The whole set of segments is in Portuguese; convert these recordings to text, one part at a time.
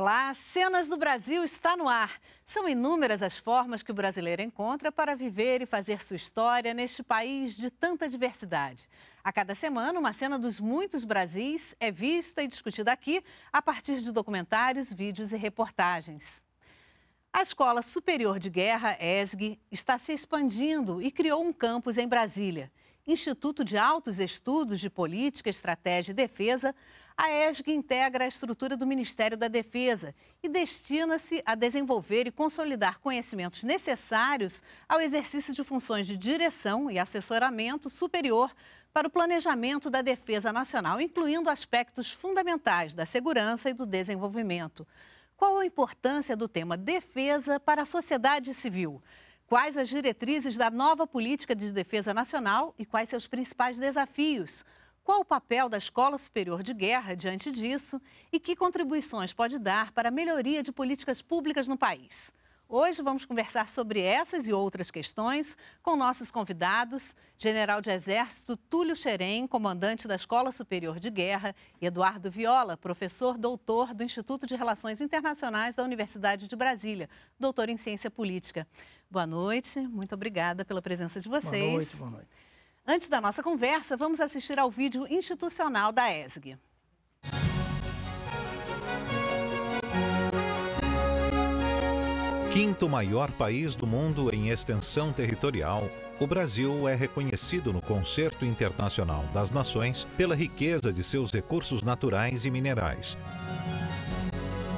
Olá, Cenas do Brasil está no ar. São inúmeras as formas que o brasileiro encontra para viver e fazer sua história neste país de tanta diversidade. A cada semana, uma cena dos muitos Brasis é vista e discutida aqui a partir de documentários, vídeos e reportagens. A Escola Superior de Guerra, ESG, está se expandindo e criou um campus em Brasília. Instituto de Altos Estudos de Política, Estratégia e Defesa, a ESG integra a estrutura do Ministério da Defesa e destina-se a desenvolver e consolidar conhecimentos necessários ao exercício de funções de direção e assessoramento superior para o planejamento da defesa nacional, incluindo aspectos fundamentais da segurança e do desenvolvimento. Qual a importância do tema defesa para a sociedade civil? Quais as diretrizes da nova política de defesa nacional e quais seus principais desafios? Qual o papel da Escola Superior de Guerra diante disso e que contribuições pode dar para a melhoria de políticas públicas no país? Hoje vamos conversar sobre essas e outras questões com nossos convidados, General de Exército Túlio Xerém, comandante da Escola Superior de Guerra, e Eduardo Viola, professor doutor do Instituto de Relações Internacionais da Universidade de Brasília, doutor em Ciência Política. Boa noite, muito obrigada pela presença de vocês. Boa noite, boa noite. Antes da nossa conversa, vamos assistir ao vídeo institucional da ESG. Quinto maior país do mundo em extensão territorial, o Brasil é reconhecido no Concerto Internacional das Nações pela riqueza de seus recursos naturais e minerais.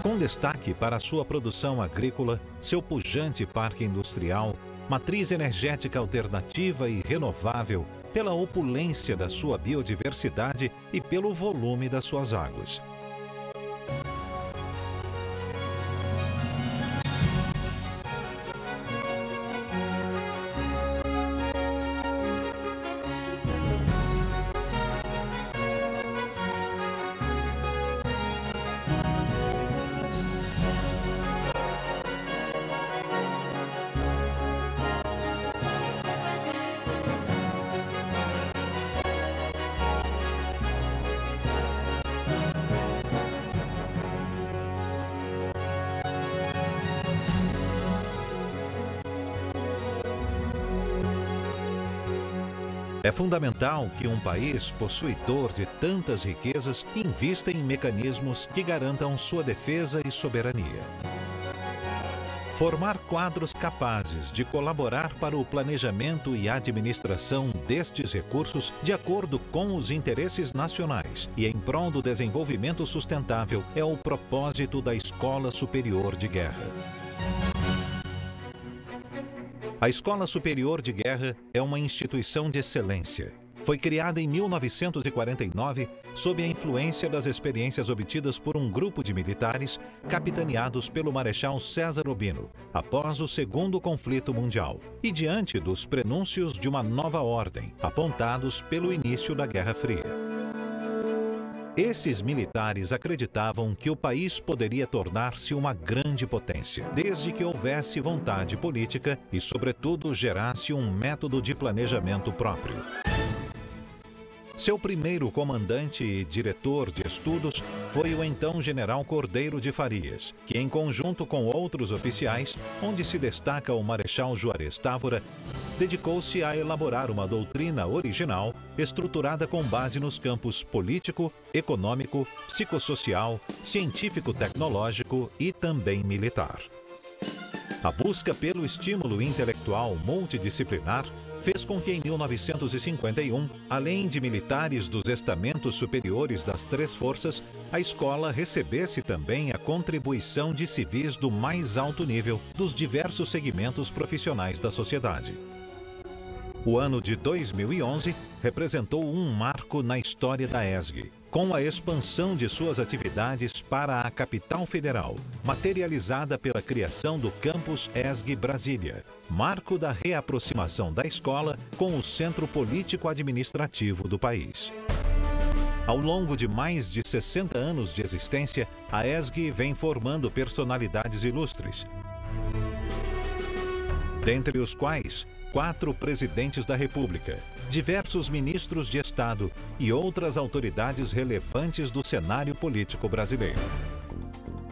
Com destaque para sua produção agrícola, seu pujante parque industrial, matriz energética alternativa e renovável, pela opulência da sua biodiversidade e pelo volume das suas águas. fundamental que um país possuidor de tantas riquezas invista em mecanismos que garantam sua defesa e soberania. Formar quadros capazes de colaborar para o planejamento e administração destes recursos de acordo com os interesses nacionais e em prol do desenvolvimento sustentável é o propósito da Escola Superior de Guerra. A Escola Superior de Guerra é uma instituição de excelência. Foi criada em 1949 sob a influência das experiências obtidas por um grupo de militares capitaneados pelo Marechal César Obino, após o Segundo Conflito Mundial, e diante dos prenúncios de uma nova ordem, apontados pelo início da Guerra Fria. Esses militares acreditavam que o país poderia tornar-se uma grande potência, desde que houvesse vontade política e, sobretudo, gerasse um método de planejamento próprio. Seu primeiro comandante e diretor de estudos foi o então general Cordeiro de Farias, que, em conjunto com outros oficiais, onde se destaca o marechal Juarez Távora, dedicou-se a elaborar uma doutrina original estruturada com base nos campos político, econômico, psicossocial, científico-tecnológico e também militar. A busca pelo estímulo intelectual multidisciplinar fez com que, em 1951, além de militares dos estamentos superiores das três forças, a escola recebesse também a contribuição de civis do mais alto nível dos diversos segmentos profissionais da sociedade. O ano de 2011 representou um marco na história da ESG com a expansão de suas atividades para a capital federal, materializada pela criação do campus ESG Brasília, marco da reaproximação da escola com o centro político-administrativo do país. Ao longo de mais de 60 anos de existência, a ESG vem formando personalidades ilustres, dentre os quais quatro presidentes da República, diversos ministros de Estado e outras autoridades relevantes do cenário político brasileiro.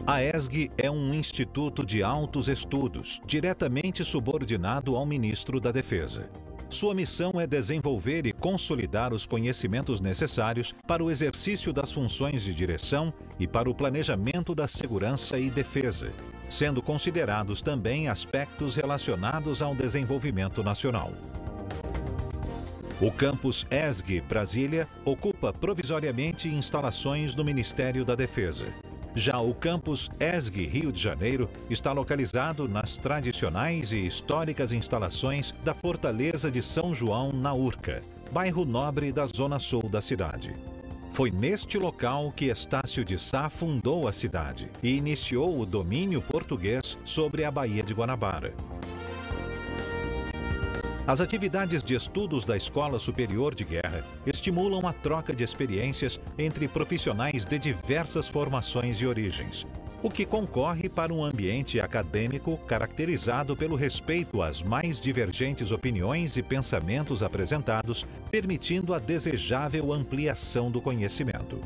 A ESG é um instituto de altos estudos, diretamente subordinado ao ministro da Defesa. Sua missão é desenvolver e consolidar os conhecimentos necessários para o exercício das funções de direção e para o planejamento da segurança e defesa, sendo considerados também aspectos relacionados ao desenvolvimento nacional. O campus ESG Brasília ocupa provisoriamente instalações do Ministério da Defesa. Já o campus ESG Rio de Janeiro está localizado nas tradicionais e históricas instalações da Fortaleza de São João, na Urca, bairro nobre da zona sul da cidade. Foi neste local que Estácio de Sá fundou a cidade e iniciou o domínio português sobre a Baía de Guanabara. As atividades de estudos da Escola Superior de Guerra estimulam a troca de experiências entre profissionais de diversas formações e origens, o que concorre para um ambiente acadêmico caracterizado pelo respeito às mais divergentes opiniões e pensamentos apresentados, permitindo a desejável ampliação do conhecimento.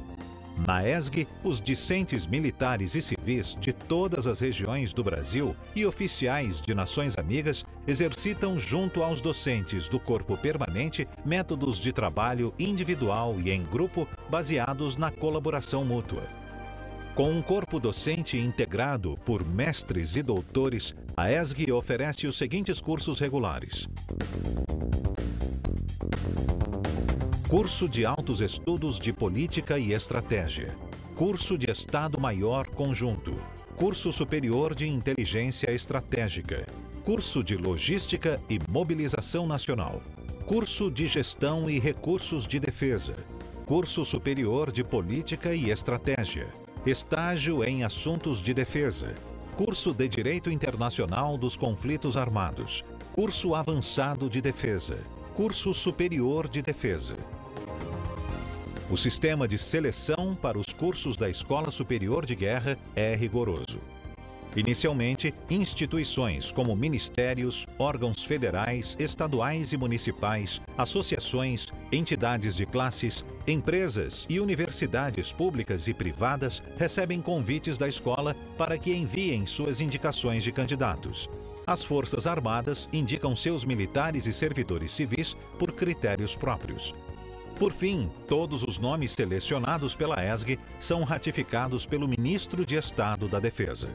Na ESG, os discentes militares e civis de todas as regiões do Brasil e oficiais de nações amigas exercitam, junto aos docentes do Corpo Permanente, métodos de trabalho individual e em grupo baseados na colaboração mútua. Com um corpo docente integrado por mestres e doutores, a ESG oferece os seguintes cursos regulares. Curso de Altos Estudos de Política e Estratégia. Curso de Estado Maior Conjunto. Curso Superior de Inteligência Estratégica. Curso de Logística e Mobilização Nacional. Curso de Gestão e Recursos de Defesa. Curso Superior de Política e Estratégia. Estágio em Assuntos de Defesa. Curso de Direito Internacional dos Conflitos Armados. Curso Avançado de Defesa. Curso Superior de Defesa. O sistema de seleção para os cursos da Escola Superior de Guerra é rigoroso. Inicialmente, instituições como ministérios, órgãos federais, estaduais e municipais, associações, entidades de classes, empresas e universidades públicas e privadas recebem convites da escola para que enviem suas indicações de candidatos. As Forças Armadas indicam seus militares e servidores civis por critérios próprios. Por fim, todos os nomes selecionados pela ESG são ratificados pelo Ministro de Estado da Defesa.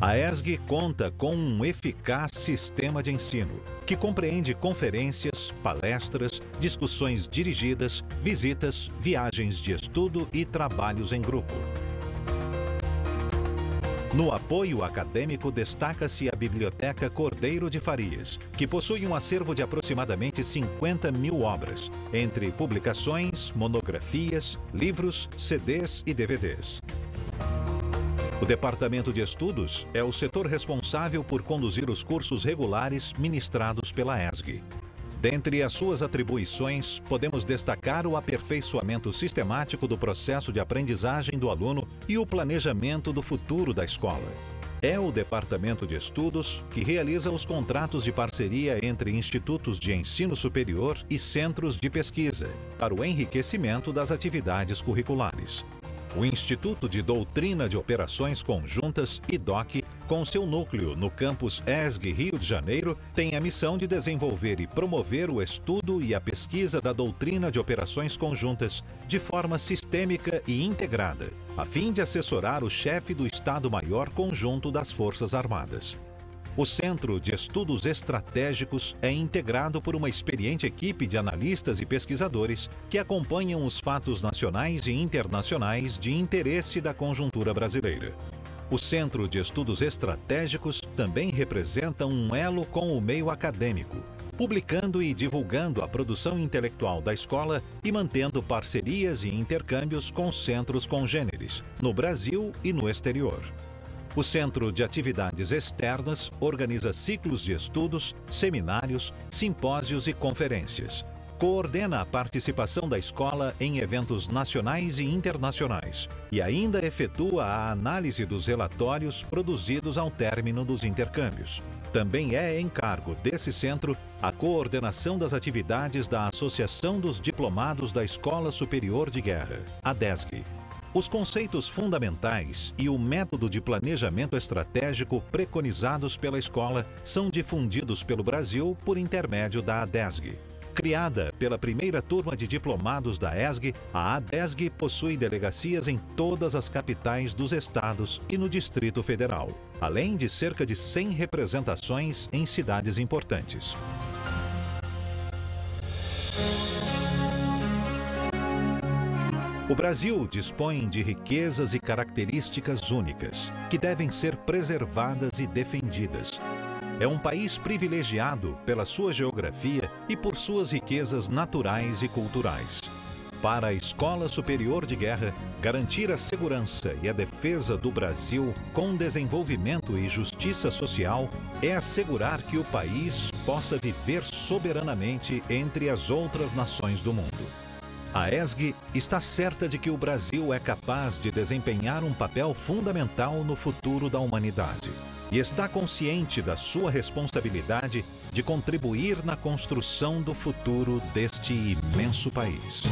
A ESG conta com um eficaz sistema de ensino, que compreende conferências, palestras, discussões dirigidas, visitas, viagens de estudo e trabalhos em grupo. No apoio acadêmico, destaca-se a Biblioteca Cordeiro de Farias, que possui um acervo de aproximadamente 50 mil obras, entre publicações, monografias, livros, CDs e DVDs. O Departamento de Estudos é o setor responsável por conduzir os cursos regulares ministrados pela ESG. Dentre as suas atribuições, podemos destacar o aperfeiçoamento sistemático do processo de aprendizagem do aluno e o planejamento do futuro da escola. É o Departamento de Estudos que realiza os contratos de parceria entre institutos de ensino superior e centros de pesquisa para o enriquecimento das atividades curriculares. O Instituto de Doutrina de Operações Conjuntas, IDOC, com seu núcleo no campus ESG Rio de Janeiro, tem a missão de desenvolver e promover o estudo e a pesquisa da doutrina de operações conjuntas de forma sistêmica e integrada, a fim de assessorar o chefe do Estado-Maior Conjunto das Forças Armadas. O Centro de Estudos Estratégicos é integrado por uma experiente equipe de analistas e pesquisadores que acompanham os fatos nacionais e internacionais de interesse da conjuntura brasileira. O Centro de Estudos Estratégicos também representa um elo com o meio acadêmico, publicando e divulgando a produção intelectual da escola e mantendo parcerias e intercâmbios com centros congêneres, no Brasil e no exterior. O Centro de Atividades Externas organiza ciclos de estudos, seminários, simpósios e conferências, coordena a participação da escola em eventos nacionais e internacionais e ainda efetua a análise dos relatórios produzidos ao término dos intercâmbios. Também é encargo desse centro a coordenação das atividades da Associação dos Diplomados da Escola Superior de Guerra, a DESG. Os conceitos fundamentais e o método de planejamento estratégico preconizados pela escola são difundidos pelo Brasil por intermédio da ADESG, Criada pela primeira turma de diplomados da ESG, a ADESG possui delegacias em todas as capitais dos estados e no Distrito Federal, além de cerca de 100 representações em cidades importantes. O Brasil dispõe de riquezas e características únicas, que devem ser preservadas e defendidas, é um país privilegiado pela sua geografia e por suas riquezas naturais e culturais. Para a Escola Superior de Guerra, garantir a segurança e a defesa do Brasil com desenvolvimento e justiça social é assegurar que o país possa viver soberanamente entre as outras nações do mundo. A ESG está certa de que o Brasil é capaz de desempenhar um papel fundamental no futuro da humanidade e está consciente da sua responsabilidade de contribuir na construção do futuro deste imenso país.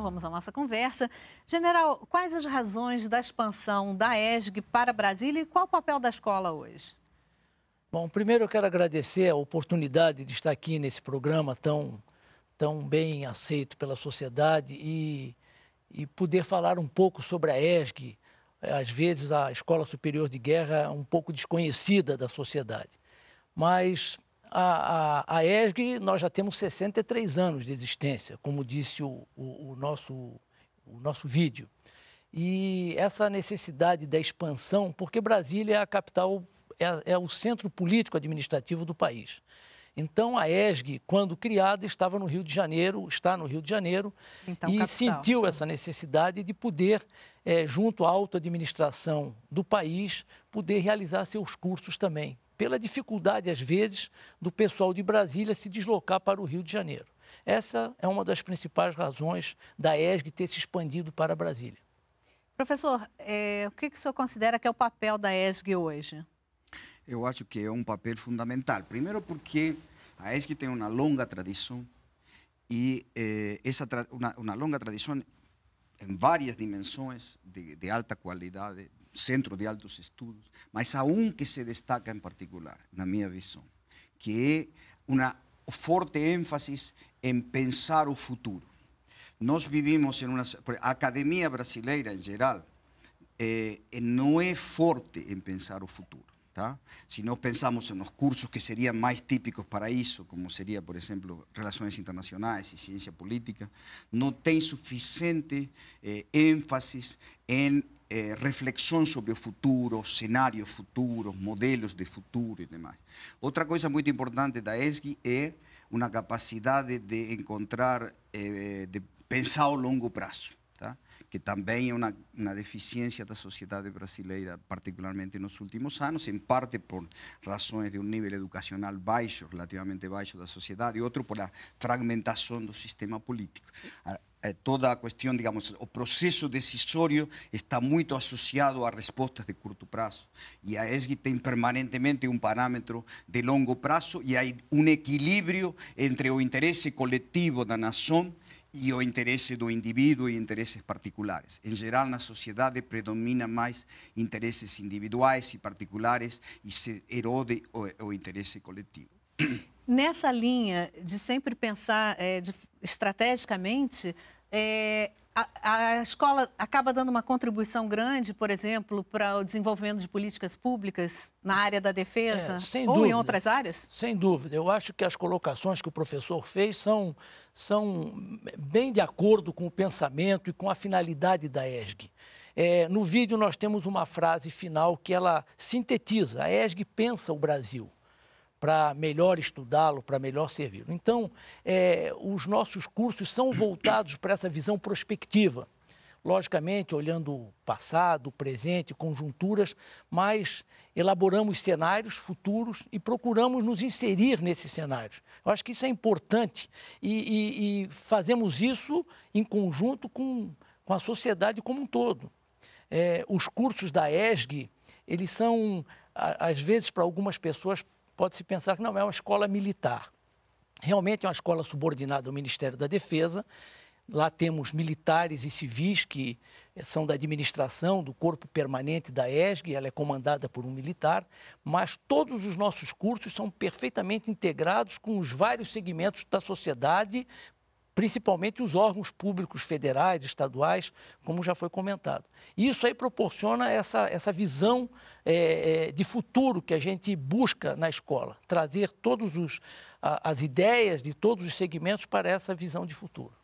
vamos à nossa conversa. General, quais as razões da expansão da ESG para Brasília e qual o papel da escola hoje? Bom, primeiro eu quero agradecer a oportunidade de estar aqui nesse programa tão, tão bem aceito pela sociedade e, e poder falar um pouco sobre a ESG. Às vezes a Escola Superior de Guerra é um pouco desconhecida da sociedade. Mas a, a, a ESG, nós já temos 63 anos de existência, como disse o, o, o nosso, o nosso vídeo. E essa necessidade da expansão, porque Brasília é a capital é, é o centro político-administrativo do país. Então, a ESG, quando criada, estava no Rio de Janeiro, está no Rio de Janeiro, então, e capital. sentiu essa necessidade de poder, é, junto à auto-administração do país, poder realizar seus cursos também. Pela dificuldade, às vezes, do pessoal de Brasília se deslocar para o Rio de Janeiro. Essa é uma das principais razões da ESG ter se expandido para Brasília. Professor, é, o que, que o senhor considera que é o papel da ESG hoje? eu acho que é um papel fundamental. Primeiro porque a ESC tem uma longa tradição e eh, essa uma, uma, longa tradição em várias dimensões de, de, alta qualidade, centro de altos estudos, mas há um que se destaca em particular, na minha visão, que é uma forte ênfase em pensar o futuro. Nós vivimos em uma... A academia brasileira, em geral, eh, não é forte em pensar o futuro. Tá? Se nós pensamos nos cursos que seriam mais típicos para isso, como seria, por exemplo, relações internacionais e ciência política, não tem suficiente eh, ênfase em eh, reflexão sobre o futuro, cenários futuros, modelos de futuro e demais. Outra coisa muito importante da ESGI é uma capacidade de encontrar, eh, de pensar a longo prazo. que también es una deficiencia de la sociedad brasileira, particularmente en los últimos años, en parte por razones de un nivel educacional baixo, relativamente baixo la sociedad, y otro por la fragmentación del sistema político. toda la cuestión, digamos, o proceso decisorio está muy asociado a respuestas de corto plazo. Y a ESGI tiene permanentemente un parámetro de longo plazo y hay un equilibrio entre interés colectivo de la nación e o interesse do indivíduo e interesses particulares. Em geral, na sociedade predomina mais interesses individuais e particulares e se erode o, o interesse coletivo. Nessa linha de sempre pensar é, de, estrategicamente, é, a, a, escola acaba dando uma contribuição grande, por exemplo, para o desenvolvimento de políticas públicas na área da defesa é, ou dúvida, em outras áreas? Sem dúvida. Eu acho que as colocações que o professor fez são, são bem de acordo com o pensamento e com a finalidade da ESG. É, no vídeo nós temos uma frase final que ela sintetiza. A ESG pensa o Brasil para melhor estudá-lo, para melhor servi-lo. Então, é, os nossos cursos são voltados para essa visão prospectiva. Logicamente, olhando o passado, o presente, conjunturas, mas elaboramos cenários futuros e procuramos nos inserir nesses cenários. Eu acho que isso é importante e, e, e fazemos isso em conjunto com, com a sociedade como um todo. É, os cursos da ESG, eles são, às vezes, para algumas pessoas, pode-se pensar que não é uma escola militar. Realmente é uma escola subordinada ao Ministério da Defesa. Lá temos militares e civis que eh, são da administração do corpo permanente da ESG, ela é comandada por um militar, mas todos os nossos cursos são perfeitamente integrados com os vários segmentos da sociedade principalmente os órgãos públicos federais, estaduais, como já foi comentado. Isso aí proporciona essa, essa visão é, é de futuro que a gente busca na escola, trazer todas as ideias de todos os segmentos para essa visão de futuro.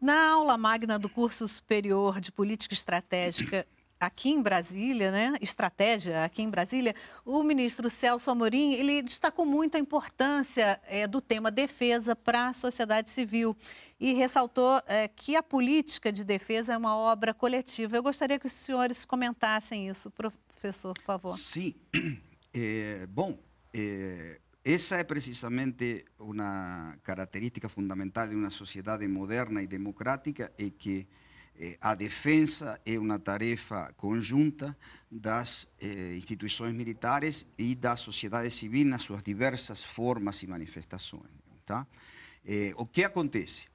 Na aula magna do curso superior de política estratégica aqui em Brasília, né, estratégia aqui em Brasília, o ministro Celso Amorim, ele destacou muito a importância é, do tema defesa para a sociedade civil e ressaltou é, que a política de defesa é uma obra coletiva. Eu gostaria que os senhores comentassem isso, professor, por favor. Sim. É, eh, bom, essa é precisamente uma característica fundamental de uma sociedade moderna e democrática e é que eh, a defesa é uma tarefa conjunta das eh, instituições militares e da sociedade civil nas suas diversas formas e manifestações. Tá? Eh, o que acontece?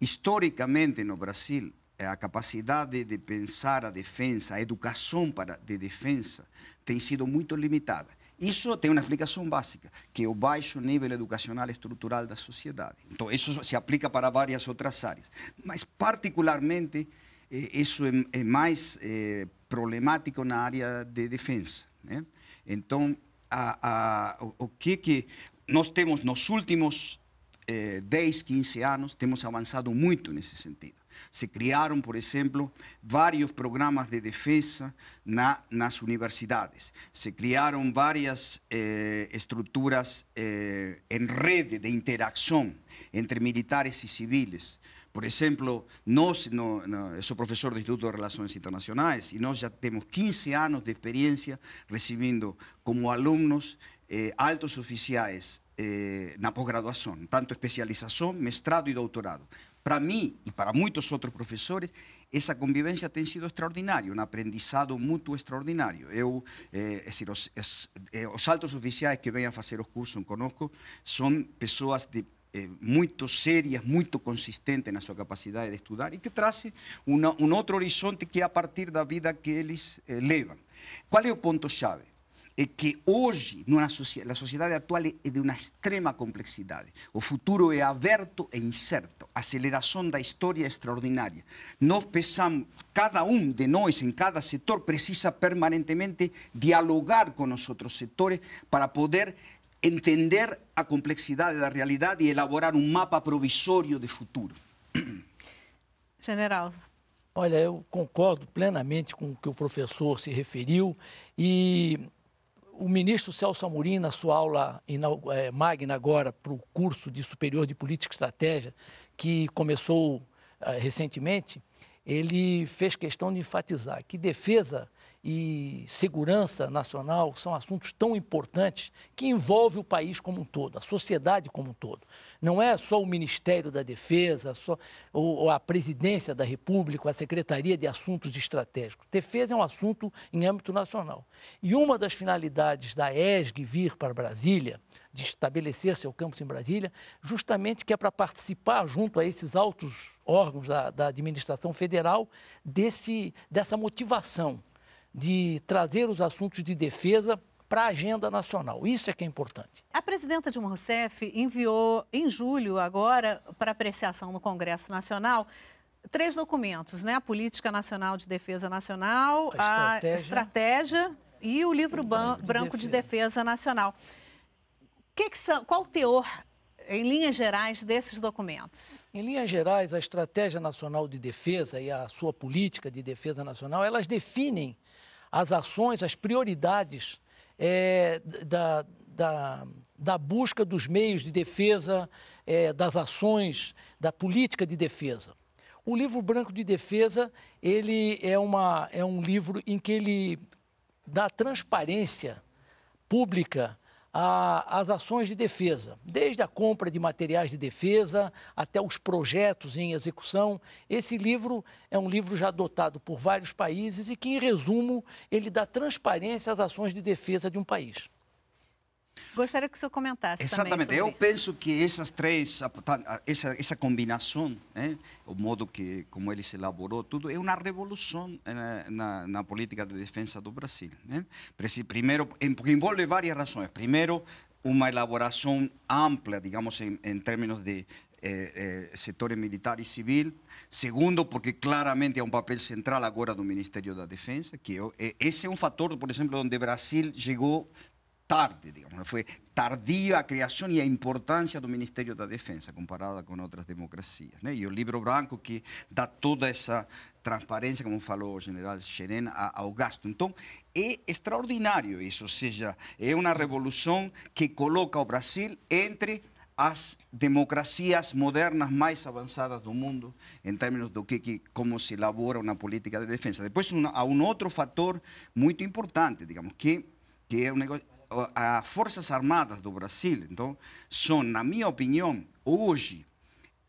Historicamente, no Brasil, a capacidade de pensar a defesa, a educação para, de defesa, tem sido muito limitada. Isso tem uma explicação básica, que é o baixo nível educacional estrutural da sociedade. Então, isso se aplica para várias outras áreas. Mas, particularmente, eh, isso é, é mais eh, problemático na área de defesa. Né? Então, a, a, o que que nós temos nos últimos 10, eh, 15 años, hemos avanzado mucho en ese sentido. Se crearon por ejemplo, varios programas de defensa en las universidades. Se crearon varias eh, estructuras eh, en red de interacción entre militares y civiles. Por ejemplo, nos no, no, del Instituto de Relaciones Internacionales y nos ya tenemos 15 años de experiencia recibiendo como alumnos altos oficiales eh, na pós-graduação, tanto especialização, mestrado e doutorado. Para mim e para muitos outros professores, essa convivência tem sido extraordinária, um aprendizado mútuo extraordinário. Eu, eh, é dizer, os, é, os altos oficiais que vêm a fazer os cursos conosco são pessoas de eh, muito sérias, muito consistentes na sua capacidade de estudar e que trazem um outro horizonte que é a partir da vida que eles eh, levam. Qual é o ponto-chave? que hoje, na sociedade atual, é de uma extrema complexidade. O futuro é aberto e incerto. A aceleração da história é extraordinária. Nós pensamos, cada um de nós, em cada setor, precisa permanentemente dialogar com os outros setores para poder entender a complexidade da realidade e elaborar um mapa provisório de futuro. General, Olha, eu concordo plenamente com o que o professor se referiu e o ministro Celso Amorim, na sua aula é, magna agora para o curso de Superior de Política e Estratégia, que começou é, recentemente, ele fez questão de enfatizar que defesa e segurança nacional são assuntos tão importantes que envolvem o país como um todo, a sociedade como um todo. Não é só o Ministério da Defesa, só, ou, ou a Presidência da República, a Secretaria de Assuntos Estratégicos. Defesa é um assunto em âmbito nacional. E uma das finalidades da ESG vir para Brasília, de estabelecer seu campus em Brasília, justamente que é para participar junto a esses altos órgãos da, da administração federal desse, dessa motivação de trazer os assuntos de defesa para a agenda nacional. Isso é que é importante. A presidenta Dilma Rousseff enviou em julho agora para apreciação no Congresso Nacional três documentos, né? A Política Nacional de Defesa Nacional, a Estratégia, a estratégia e o Livro Branco, branco de, defesa. de Defesa Nacional. Que que são, qual o teor, em linhas gerais, desses documentos? Em linhas gerais, a Estratégia Nacional de Defesa e a sua Política de Defesa Nacional, elas definem as ações, as prioridades é, da, da, da, busca dos meios de defesa, é, das ações, da política de defesa. O livro Branco de Defesa ele é, uma, é um livro em que ele dá transparência pública a, as ações de defesa, desde a compra de materiais de defesa até os projetos em execução. Esse livro é um livro já adotado por vários países e que, em resumo, ele dá transparência às ações de defesa de um país. Gostaria que o senhor comentasse. Exatamente. Eu penso que essas três, essa, essa combinação, né, o modo que como ele se elaborou tudo, é uma revolução eh, na, na, na política de defesa do Brasil. Né? Primeiro, porque envolve várias razões. Primeiro, uma elaboração ampla, digamos, em, em termos de eh, eh, setores militar e civil. Segundo, porque claramente há é um papel central agora do Ministério da Defesa, que é, é, esse é um fator, por exemplo, onde o Brasil chegou tarde, digamos, foi tardia a criação e a importância do Ministério da Defesa comparada com outras democracias. Né? E o livro branco que dá toda essa transparência, como falou o general Xeren, ao gasto. Então, é extraordinário isso, ou seja, é uma revolução que coloca o Brasil entre as democracias modernas mais avançadas do mundo em termos do que, que como se elabora uma política de defesa. Depois um, há um outro fator muito importante, digamos que que é um negócio as Forças Armadas do Brasil, então, são, na minha opinião, hoje,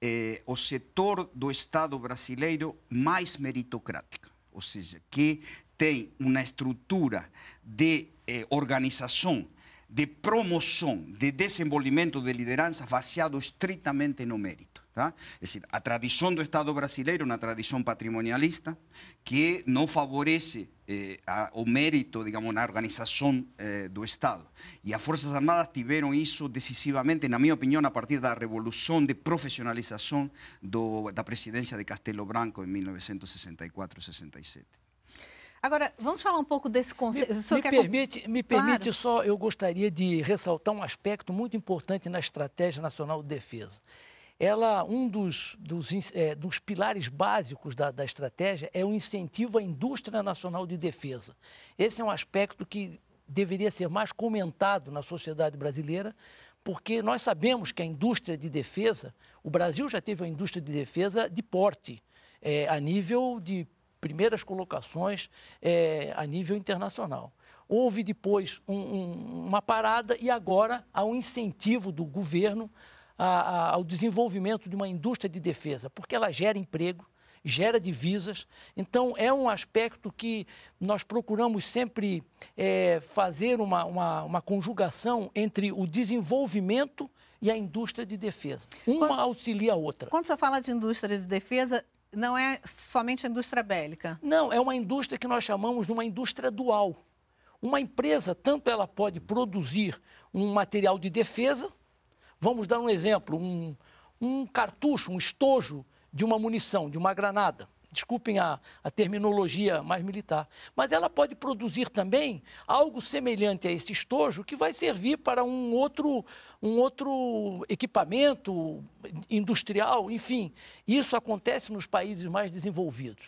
eh, o setor do Estado brasileiro mais meritocrático, ou seja, que tem uma estrutura de eh, organização, de promoção, de desenvolvimento de liderança baseado estritamente no mérito. Tá? É decir, a tradição do Estado brasileiro, uma tradição patrimonialista, que não favorece eh, a, o mérito, digamos, na organização eh, do Estado. E as Forças Armadas tiveram isso decisivamente, na minha opinião, a partir da revolução de profissionalização do, da presidência de Castelo Branco em 1964-67. Agora, vamos falar um pouco desse conceito. Me, me quer... permite, me claro. permite só, eu gostaria de ressaltar um aspecto muito importante na Estratégia Nacional de Defesa ela um dos, dos, é, dos pilares básicos da, da estratégia é o incentivo à indústria nacional de defesa. Esse é um aspecto que deveria ser mais comentado na sociedade brasileira, porque nós sabemos que a indústria de defesa, o Brasil já teve uma indústria de defesa de porte, é, a nível de primeiras colocações é, a nível internacional. Houve depois um, um, uma parada e agora há um incentivo do governo a, a, ao desenvolvimento de uma indústria de defesa, porque ela gera emprego, gera divisas. Então, é um aspecto que nós procuramos sempre é, fazer uma, uma, uma, conjugação entre o desenvolvimento e a indústria de defesa. Uma quando, auxilia a outra. Quando você fala de indústria de defesa, não é somente a indústria bélica? Não, é uma indústria que nós chamamos de uma indústria dual. Uma empresa, tanto ela pode produzir um material de defesa, Vamos dar um exemplo: um, um cartucho, um estojo de uma munição, de uma granada. Desculpem a, a terminologia mais militar. Mas ela pode produzir também algo semelhante a esse estojo que vai servir para um outro, um outro equipamento industrial, enfim. Isso acontece nos países mais desenvolvidos.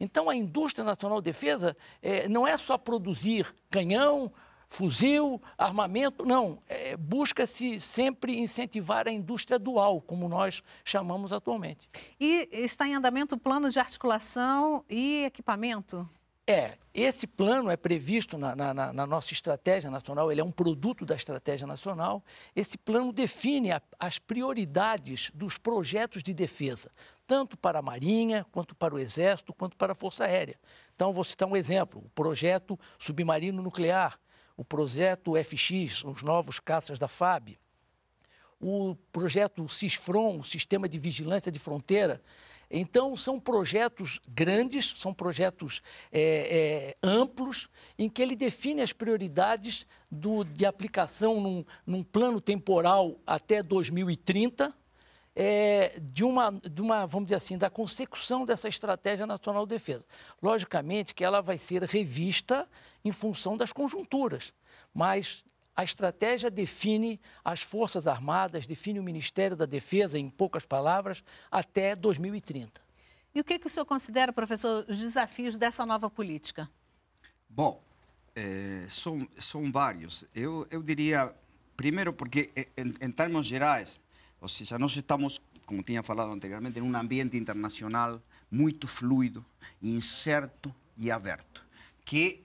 Então, a indústria nacional de defesa é, não é só produzir canhão fuzil, armamento, não. É, Busca-se sempre incentivar a indústria dual, como nós chamamos atualmente. E está em andamento o plano de articulação e equipamento? É, esse plano é previsto na, na, na, nossa estratégia nacional, ele é um produto da estratégia nacional. Esse plano define a, as prioridades dos projetos de defesa, tanto para a Marinha, quanto para o Exército, quanto para a Força Aérea. Então, vou citar um exemplo: o projeto submarino nuclear, o projeto FX, os novos caças da FAB, o projeto CISFRON, o Sistema de Vigilância de Fronteira. Então, são projetos grandes, são projetos é, é, amplos, em que ele define as prioridades do, de aplicação num, num plano temporal até 2030 é, de, uma, de uma, vamos dizer assim, da consecução dessa estratégia nacional de defesa. Logicamente que ela vai ser revista em função das conjunturas, mas a estratégia define as Forças Armadas, define o Ministério da Defesa, em poucas palavras, até 2030. E o que, que o senhor considera, professor, os desafios dessa nova política? Bom, é, são, são vários. Eu, eu diria, primeiro, porque é, em, em termos gerais, ou seja, nós estamos, como tinha falado anteriormente, em um ambiente internacional muito fluido, incerto e aberto, que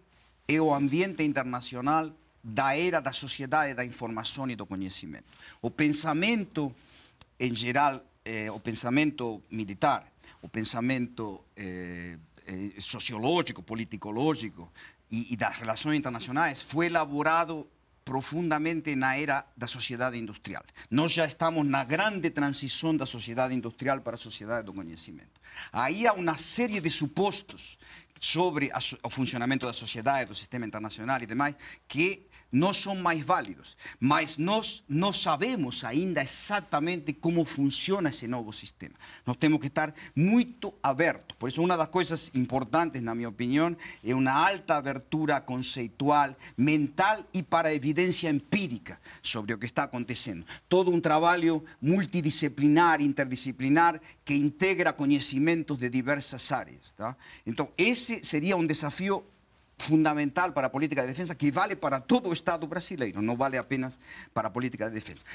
é o ambiente internacional da era da sociedade da informação e do conhecimento. O pensamento em geral, eh, o pensamento militar, o pensamento eh, eh, sociológico, politicológico e, e das relações internacionais foi elaborado profundamente na era da sociedade industrial. Nós já estamos na grande transição da sociedade industrial para a sociedade do conhecimento. Aí há uma série de supostos sobre o funcionamento da sociedade, do sistema internacional e demais, que no son más válidos, mas no sabemos ainda exactamente cómo funciona ese nuevo sistema. Nos tenemos que estar muy abiertos. Por eso una de las cosas importantes, en mi opinión, es una alta abertura conceitual, mental y para evidencia empírica sobre lo que está aconteciendo. Todo un trabajo multidisciplinar, interdisciplinar, que integra conocimientos de diversas áreas. entonces ese sería un desafío fundamental para política de defensa que vale para todo Estado brasileiro, no vale apenas para política de defensa.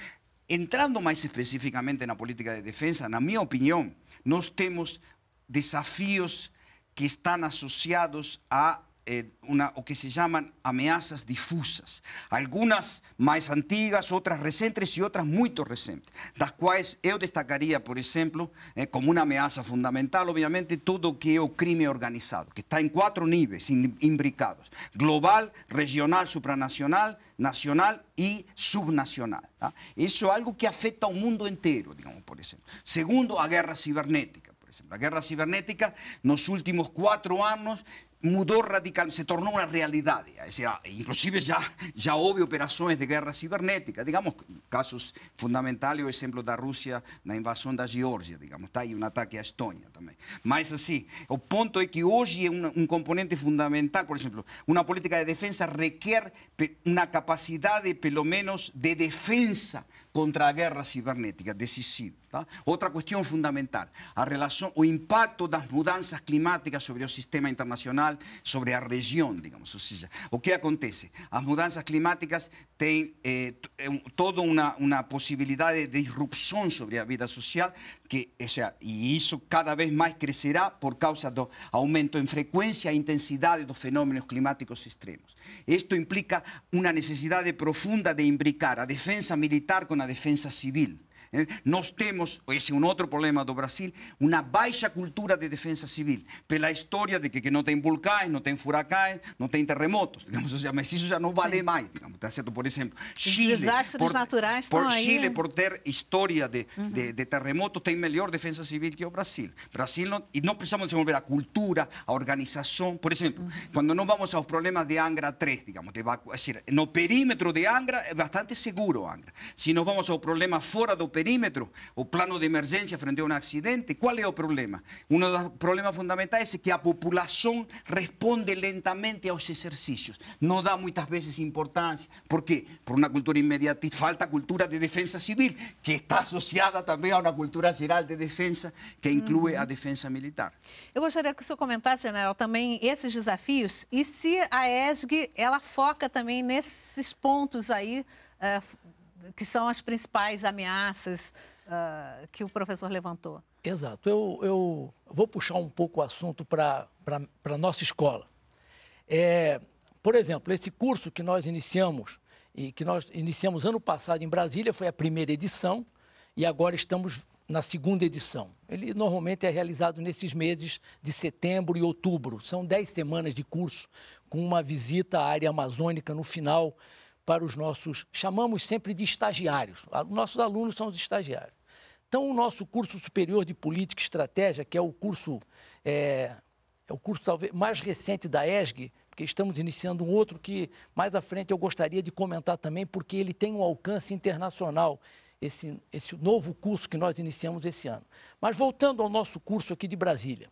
Entrando más específicamente en la política de defensa, na mi opinión, nós temos desafíos que están asociados a eh, una, o que se llaman amenazas difusas, algunas más antiguas, otras recientes y otras muy recientes... las cuales yo destacaría, por ejemplo, eh, como una amenaza fundamental, obviamente, todo que es el crimen organizado, que está en cuatro niveles imbricados, global, regional, supranacional, nacional y subnacional. ¿ah? Eso es algo que afecta al mundo entero, digamos, por ejemplo. Segundo, a guerra cibernética. Por ejemplo, la guerra cibernética, en los últimos cuatro años, mudó radicalmente, se tornó una realidad. inclusive ya, ya hubo operaciones de guerra cibernética, digamos, casos fundamentales, o ejemplo da Rusia na invasión da Georgia, digamos, está ahí um ataque a Estonia también. Mas, así, o punto es que hoy un componente fundamental, por ejemplo, una política de defensa requiere una capacidad de pelo menos, de defensa contra la guerra cibernética, decisivo. Tá? ...otra fundamental, a relación o impacto las mudanças climáticas sobre el sistema internacional, sobre la región... digamos. o que acontece? ...las mudanzas climáticas ...tienen eh, um, toda una posibilidad de disrupción... sobre la vida social que y eso cada vez más crecerá por causa del aumento en frecuencia e intensidad de los fenómenos climáticos extremos. Esto implica una necesidad profunda de imbricar a defensa militar con la defensa civil. ¿eh? Nos tenemos, ese es otro problema do Brasil, una baixa cultura de defensa civil, la historia de que, que não tem vulcães, no tem furacões, no tem terremotos, digamos assim, mas isso já não vale más, digamos, Por ejemplo, Chile, desastres por, por Chile, por ter historia de, terremotos, tiene mejor defensa civil que Brasil. Brasil no e precisamos desenvolver a cultura, a organización, por ejemplo, cuando nos vamos a los problemas de Angra 3, digamos, de, decir, no perímetro de Angra es bastante seguro Angra. si nos vamos a los problemas fuera do perímetro, o plano de emergência frente a um acidente. Qual é o problema? Um dos problemas fundamentais é que a população responde lentamente aos exercícios. Não dá muitas vezes importância. Por quê? Por uma cultura imediata. Falta cultura de defesa civil, que está associada também a uma cultura geral de defesa, que inclui uhum. a defesa militar. Eu gostaria que o senhor comentasse, general, também esses desafios e se a ESG ela foca também nesses pontos aí eh, que são as principais ameaças uh, que o professor levantou. Exato. Eu, eu vou puxar um pouco o assunto para a nossa escola. É, por exemplo, esse curso que nós iniciamos e que nós iniciamos ano passado em Brasília foi a primeira edição e agora estamos na segunda edição. Ele normalmente é realizado nesses meses de setembro e outubro. São dez semanas de curso, com uma visita à área amazônica no final, para os nossos, chamamos sempre de estagiários. Ah, nossos alunos são os estagiários. Então, o nosso curso superior de política e estratégia, que é o curso, é, é o curso talvez mais recente da ESG, porque estamos iniciando um outro que mais à frente eu gostaria de comentar também, porque ele tem um alcance internacional, esse, esse novo curso que nós iniciamos esse ano. Mas voltando ao nosso curso aqui de Brasília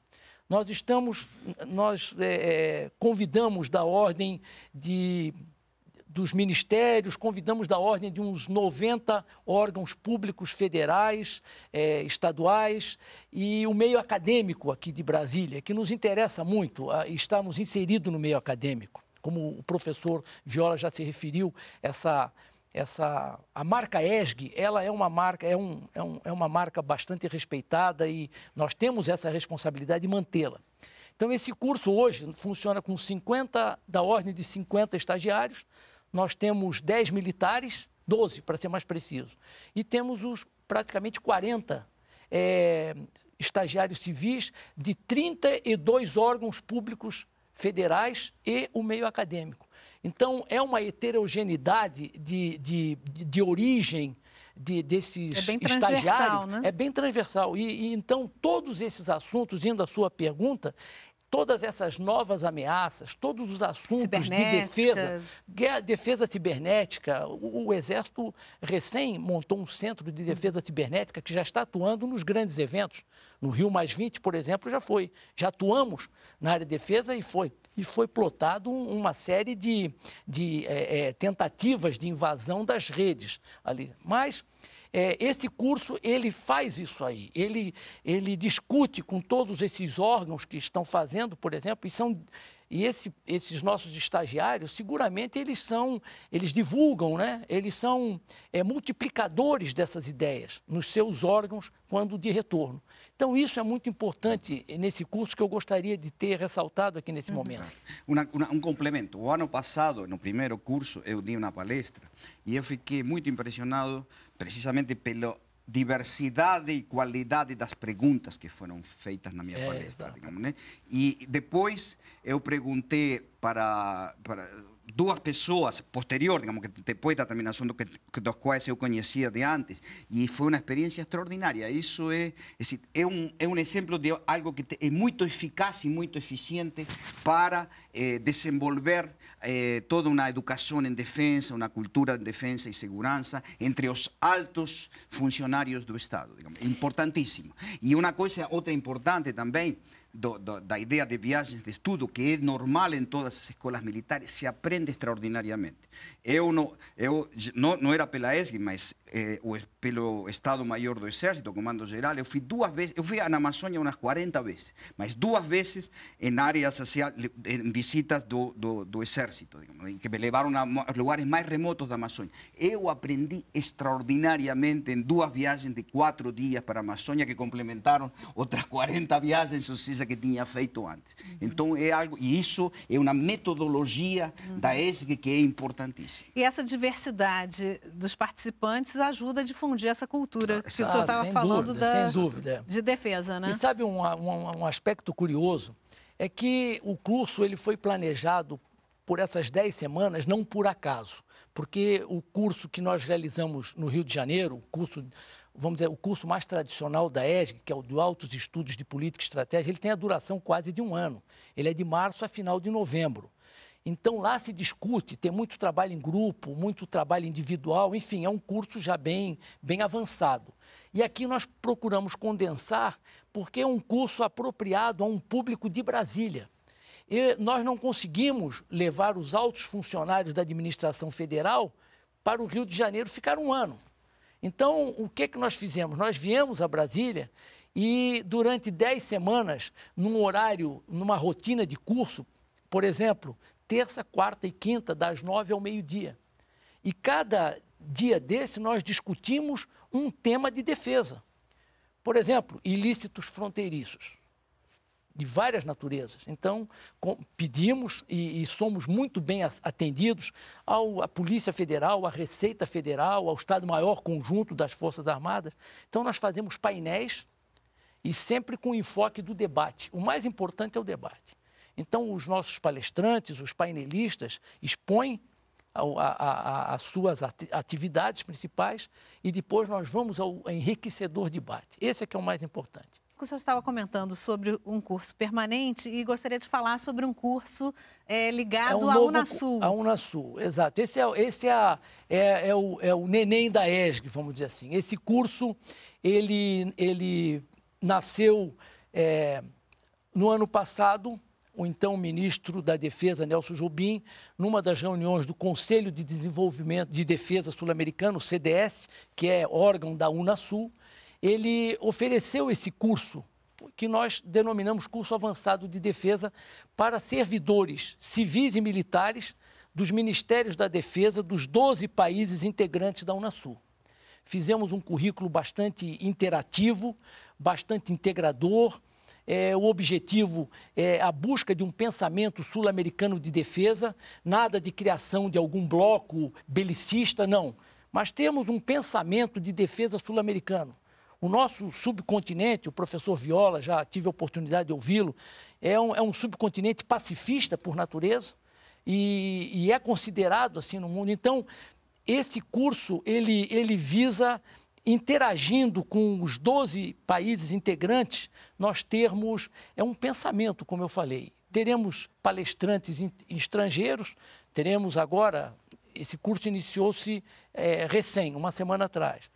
nós estamos, nós é, é convidamos da ordem de dos ministérios, convidamos da ordem de uns 90 órgãos públicos federais, é, estaduais e o meio acadêmico aqui de Brasília, que nos interessa muito, a, estamos inseridos no meio acadêmico. Como o professor Viola já se referiu, essa essa a marca ESG ela é uma marca é, um, é, um, é uma marca bastante respeitada e nós temos essa responsabilidade de mantê-la então esse curso hoje funciona com 50 da ordem de 50 estagiários nós temos 10 militares, 12 para ser mais preciso, e temos os praticamente 40 é, eh, estagiários civis de 32 órgãos públicos federais e o meio acadêmico. Então, é uma heterogeneidade de, de, de origem de, desses é bem estagiários. Né? É bem transversal. E, e, então, todos esses assuntos, indo à sua pergunta, todas essas novas ameaças, todos os assuntos de defesa, guerra, defesa cibernética, o, o, Exército recém montou um centro de defesa cibernética que já está atuando nos grandes eventos. No Rio Mais 20, por exemplo, já foi. Já atuamos na área de defesa e foi. E foi plotado uma série de, de é, é, tentativas de invasão das redes ali. Mas é, esse curso, ele faz isso aí. Ele, ele discute com todos esses órgãos que estão fazendo, por exemplo, e são e esse, esses nossos estagiários, seguramente eles são, eles divulgam, né? eles são é, multiplicadores dessas ideias nos seus órgãos quando de retorno. Então isso é muito importante nesse curso que eu gostaria de ter ressaltado aqui nesse uhum. momento. Uma, uma, um complemento. O ano passado, no primeiro curso, eu dei uma palestra e eu fiquei muito impressionado precisamente pelo diversidade e qualidade das perguntas que foram feitas na minha é, palestra, digamos, né? E depois eu perguntei para, para dos personas posterior, digamos, que te da terminar son que, dos cuales se conocía de antes, ...y fue una experiencia extraordinaria, eso es es un es de algo que es muy eficaz y muy eficiente para eh, desenvolver eh, toda una educación en defensa, una cultura en defensa y seguridad entre los altos funcionarios del Estado, digamos, ...y una cosa, otra otra importante también... do, do, da ideia de viagens de estudo, que é normal em todas as escolas militares, se aprende extraordinariamente. Eu não, eu, não, não era pela ESG, mas eh, o, pelo Estado-Maior do Exército, Comando Geral, eu fui duas vezes, eu fui na Amazônia umas 40 vezes, mas duas vezes em áreas, em visitas do, do, do Exército, digamos, que me levaram a lugares mais remotos da Amazônia. Eu aprendi extraordinariamente em duas viagens de quatro dias para a Amazônia, que complementaram outras 40 viagens, ou seja, coisa que tinha feito antes. Uhum. Então é algo, e isso é uma metodologia uhum. da ESG que é importantíssima. E essa diversidade dos participantes ajuda a difundir essa cultura que ah, o senhor estava falando dúvida, da, sem dúvida. de defesa, né? E sabe um, um, um aspecto curioso? É que o curso ele foi planejado por essas 10 semanas, não por acaso, porque o curso que nós realizamos no Rio de Janeiro, o curso vamos dizer, o curso mais tradicional da ESG, que é o de Altos Estudos de Política e Estratégia, ele tem a duração quase de um ano. Ele é de março a final de novembro. Então lá se discute, tem muito trabalho em grupo, muito trabalho individual, enfim, é um curso já bem, bem avançado. E aqui nós procuramos condensar, porque é um curso apropriado a um público de Brasília. E nós não conseguimos levar os altos funcionários da administração federal para o Rio de Janeiro ficar um ano. Então, o que, é que nós fizemos? Nós viemos a Brasília e, durante 10 semanas, num horário, numa rotina de curso, por exemplo, terça, quarta e quinta, das nove ao meio-dia. E cada dia desse nós discutimos um tema de defesa. Por exemplo, ilícitos fronteiriços de várias naturezas. Então, com, pedimos e, e, somos muito bem atendidos ao, à Polícia Federal, à Receita Federal, ao Estado-Maior Conjunto das Forças Armadas. Então, nós fazemos painéis e sempre com enfoque do debate. O mais importante é o debate. Então, os nossos palestrantes, os painelistas, expõem as suas atividades principais e depois nós vamos ao enriquecedor debate. Esse é que é o mais importante. O senhor estava comentando sobre um curso permanente e gostaria de falar sobre um curso eh, é, ligado é um à Unasul. À Unasul, exato. Esse, é, esse é, a, é, é, o, é o neném da ESG, vamos dizer assim. Esse curso, ele, ele nasceu é, no ano passado, o então ministro da Defesa, Nelson Jobim, numa das reuniões do Conselho de Desenvolvimento de Defesa Sul-Americano, CDS, que é órgão da Unasul, ele ofereceu esse curso que nós denominamos curso avançado de defesa para servidores civis e militares dos Ministérios da Defesa dos 12 países integrantes da Unasul. Fizemos um currículo bastante interativo, bastante integrador. É, o objetivo é a busca de um pensamento sul-americano de defesa, nada de criação de algum bloco belicista, não. Mas temos um pensamento de defesa sul-americano o nosso subcontinente, o professor Viola, já tive a oportunidade de ouvi-lo, é um, é um subcontinente pacifista por natureza e, e é considerado assim no mundo. Então, esse curso ele, ele visa interagindo com os 12 países integrantes, nós termos é um pensamento, como eu falei. Teremos palestrantes estrangeiros, teremos agora esse curso iniciou-se é, recém, uma semana atrás.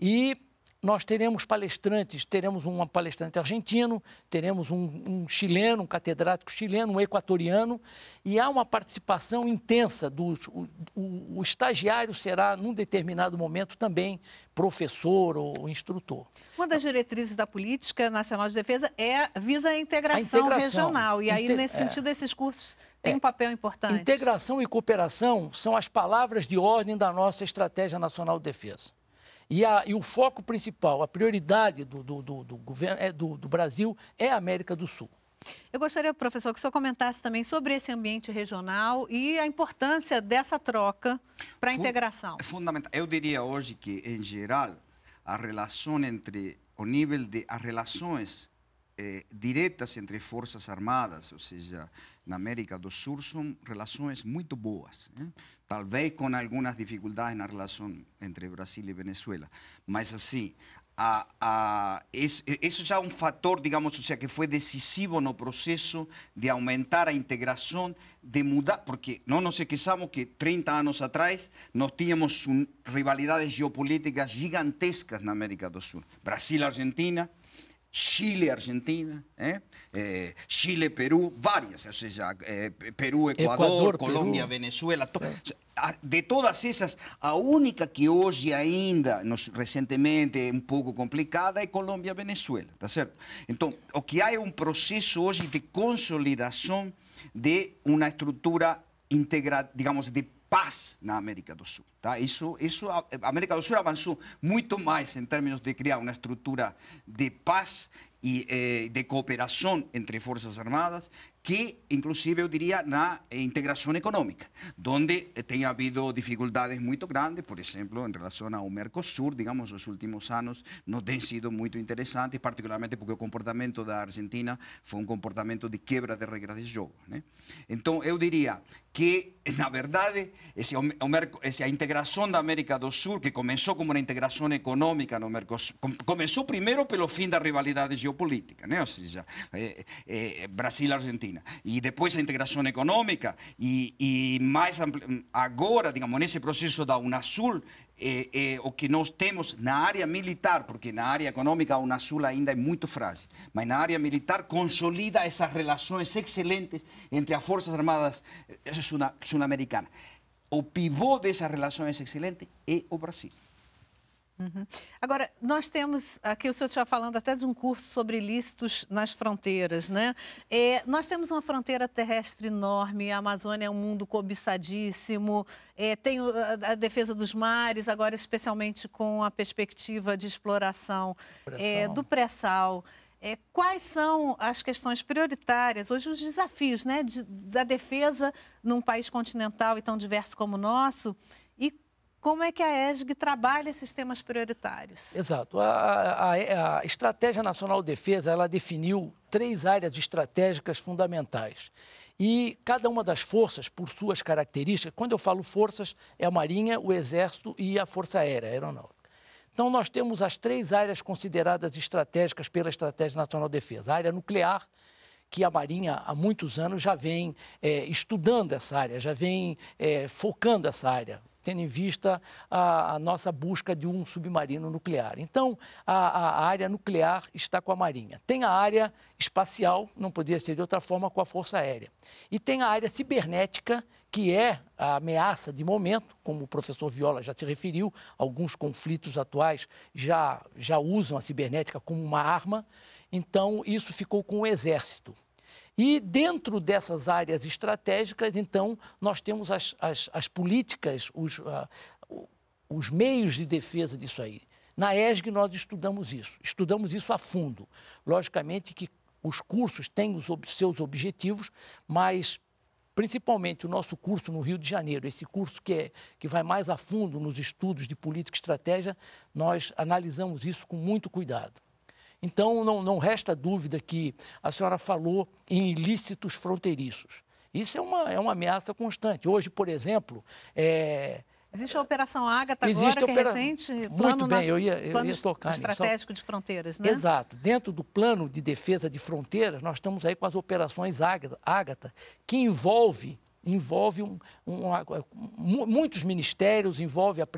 E nós teremos palestrantes, teremos um palestrante argentino, teremos um, um, chileno, um catedrático chileno, um equatoriano, e há uma participação intensa dos. O, o, o estagiário será, num determinado momento, também professor ou instrutor. Uma das diretrizes da Política Nacional de Defesa é visa a integração, a integração regional. E aí, nesse é. sentido, é. esses cursos têm é. um papel importante. Integração e cooperação são as palavras de ordem da nossa Estratégia Nacional de Defesa. E, a, e o foco principal, a prioridade do, do, do, do governo, é, do, do Brasil é a América do Sul. Eu gostaria, professor, que o senhor comentasse também sobre esse ambiente regional e a importância dessa troca para a integração. É fundamental. Eu diria hoje que, em geral, a relação entre o nível de as relações eh, diretas entre forças armadas, ou seja, na América do Sul, são relações muito boas. Né? ¿eh? Talvez com algumas dificuldades na relação entre Brasil e Venezuela, mas assim, a, a, já é um fator, digamos, ou seja, que foi decisivo no processo de aumentar a integração, de mudar, porque não nos esqueçamos que 30 anos atrás nós tínhamos rivalidades geopolíticas gigantescas na América do Sul. Brasil-Argentina, Chile, Argentina, ¿eh? Eh, Chile, Perú, varias, o sea, eh, Perú, Ecuador, Colombia, Venezuela. de todas esas, la única que hoy ainda, nos, recientemente, un poco complicada es Colombia, venezuela ¿está cierto? Entonces, o que hay un proceso hoy de consolidación de una estructura integral, digamos, de paz na América do Sul. América del Sur avanzó... mucho más en em términos de crear... ...una estructura de paz ...y e, eh, de cooperación... entre fuerzas armadas que inclusive eu diria na eh, integração econômica, onde eh, tem havido dificuldades muito grandes, por exemplo, em relação ao Mercosul, digamos, os últimos anos não têm sido muito interessantes, particularmente porque o comportamento da Argentina foi um comportamento de quebra de regras de jogo. Né? Então, eu diria que, na verdade, esse, essa integração da América do Sul, que começou como uma integração econômica no Mercosul, começou primeiro pelo fim da rivalidade geopolítica, né? ou seja, é, eh, é, Brasil-Argentina. Y después la integración económica y e, más ahora agora, digamos, nesse processo da Unasul, eh, eh, o que nós temos na área militar, porque na área económica a Unasul ainda é muito frágil, mas na área militar consolida esas relações excelentes entre as Fuerzas Armadas eh, una americanas O pivô dessas relações excelentes é o Brasil. Uhum. Agora, nós temos, aqui o senhor está falando até de um curso sobre ilícitos nas fronteiras, né? É, nós temos uma fronteira terrestre enorme, a Amazônia é um mundo cobiçadíssimo, é, tem a, a, defesa dos mares, agora especialmente com a perspectiva de exploração é, do pré-sal. É, quais são as questões prioritárias, hoje os desafios né, de, da defesa num país continental e tão diverso como o nosso, como é que a ESG trabalha esses temas prioritários? Exato. A, a, a, Estratégia Nacional de Defesa ela definiu três áreas estratégicas fundamentais. E cada uma das forças, por suas características, quando eu falo forças, é a Marinha, o Exército e a Força Aérea, a Aeronáutica. Então, nós temos as três áreas consideradas estratégicas pela Estratégia Nacional de Defesa: a área nuclear, que a Marinha há muitos anos já vem é, estudando essa área, já vem é, focando essa área tendo em vista a, a nossa busca de um submarino nuclear. Então, a, a, área nuclear está com a Marinha. Tem a área espacial, não poderia ser de outra forma, com a Força Aérea. E tem a área cibernética, que é a ameaça de momento, como o professor Viola já se referiu, alguns conflitos atuais já, já usam a cibernética como uma arma. Então, isso ficou com o Exército. E dentro dessas áreas estratégicas, então, nós temos as, as, as políticas, os, uh, os meios de defesa disso aí. Na ESG nós estudamos isso, estudamos isso a fundo. Logicamente que os cursos têm os seus objetivos, mas principalmente o nosso curso no Rio de Janeiro, esse curso que, é, que vai mais a fundo nos estudos de política e estratégia, nós analisamos isso com muito cuidado. Então, não, não resta dúvida que a senhora falou em ilícitos fronteiriços. Isso é uma, é uma ameaça constante. Hoje, por exemplo, é, Existe a Operação Ágata agora, que é recente, Muito bem, eu ia, eu ia tocar estratégico de fronteiras, né? Exato. Dentro do plano de defesa de fronteiras, nós estamos aí com as operações Ágata, que envolve envolve um, um, um, muitos ministérios, envolve a,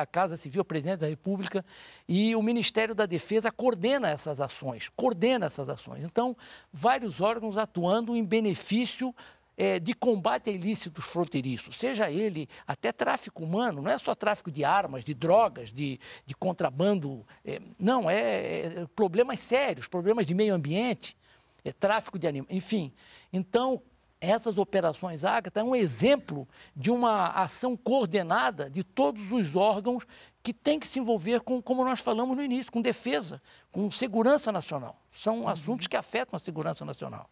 a Casa Civil, a Presidente da República, e o Ministério da Defesa coordena essas ações, coordena essas ações. Então, vários órgãos atuando em benefício é, de combate a ilícitos fronteiriços, seja ele até tráfico humano, não é só tráfico de armas, de drogas, de, de contrabando, é, não, é, é, problemas sérios, problemas de meio ambiente, é tráfico de animais, enfim. Então, essas operações Ágata é um exemplo de uma ação coordenada de todos os órgãos que têm que se envolver com, como nós falamos no início, com defesa, com segurança nacional. São uhum. assuntos que afetam a segurança nacional.